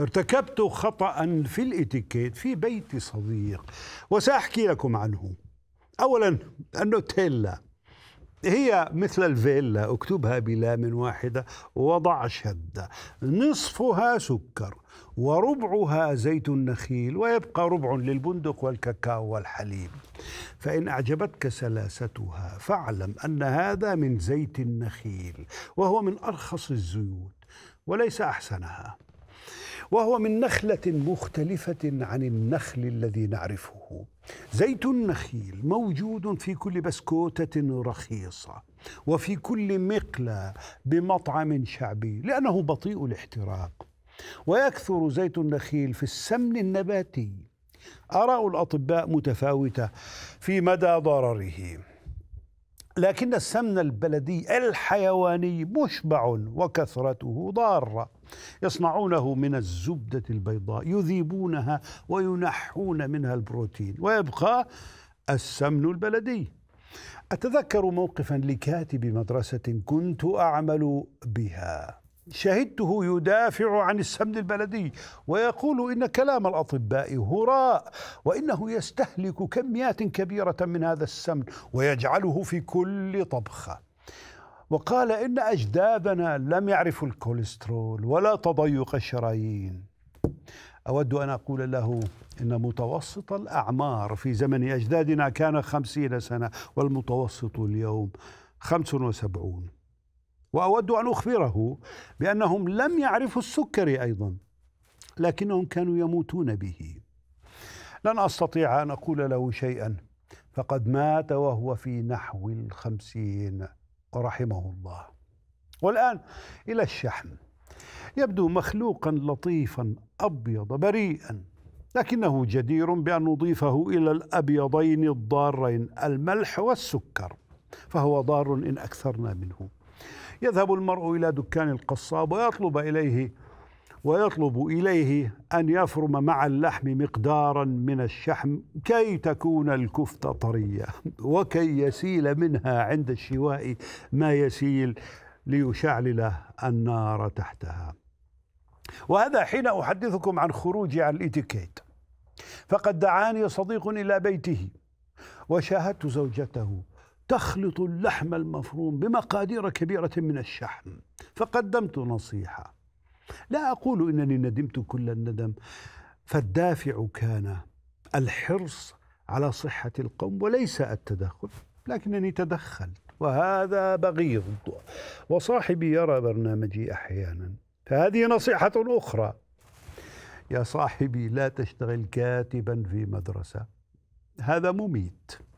ارتكبت خطأ في الاتيكيت في بيت صديق وسأحكي لكم عنه أولا النوتيلا هي مثل الفيلا اكتبها بلام واحدة وضع شدة نصفها سكر وربعها زيت النخيل ويبقى ربع للبندق والكاكاو والحليب فإن أعجبتك سلاستها فاعلم أن هذا من زيت النخيل وهو من أرخص الزيوت وليس أحسنها وهو من نخلة مختلفة عن النخل الذي نعرفه زيت النخيل موجود في كل بسكوتة رخيصة وفي كل مقلى بمطعم شعبي لأنه بطيء الاحتراق ويكثر زيت النخيل في السمن النباتي آراء الأطباء متفاوتة في مدى ضرره لكن السمن البلدي الحيواني مشبع وكثرته ضاره يصنعونه من الزبده البيضاء يذيبونها وينحون منها البروتين ويبقى السمن البلدي اتذكر موقفا لكاتب مدرسه كنت اعمل بها شهدته يدافع عن السمن البلدي ويقول ان كلام الاطباء هراء وانه يستهلك كميات كبيره من هذا السمن ويجعله في كل طبخه وقال ان اجدادنا لم يعرفوا الكوليسترول ولا تضيق الشرايين اود ان اقول له ان متوسط الاعمار في زمن اجدادنا كان خمسين سنه والمتوسط اليوم خمس وسبعون واود ان اخبره بانهم لم يعرفوا السكري ايضا لكنهم كانوا يموتون به لن استطيع ان اقول له شيئا فقد مات وهو في نحو الخمسين ورحمه الله والان الى الشحم يبدو مخلوقا لطيفا ابيض بريئا لكنه جدير بان نضيفه الى الابيضين الضارين الملح والسكر فهو ضار ان اكثرنا منه يذهب المرء إلى دكان القصاب ويطلب إليه ويطلب إليه أن يفرم مع اللحم مقدارا من الشحم كي تكون الكفتة طرية وكي يسيل منها عند الشواء ما يسيل ليشعلل النار تحتها وهذا حين أحدثكم عن خروجي عن الإتيكيت فقد دعاني صديق إلى بيته وشاهدت زوجته تخلط اللحم المفروم بمقادير كبيرة من الشحم فقدمت نصيحة لا أقول إنني ندمت كل الندم فالدافع كان الحرص على صحة القوم وليس التدخل لكنني تدخلت وهذا بغيض وصاحبي يرى برنامجي أحيانا فهذه نصيحة أخرى يا صاحبي لا تشتغل كاتبا في مدرسة هذا مميت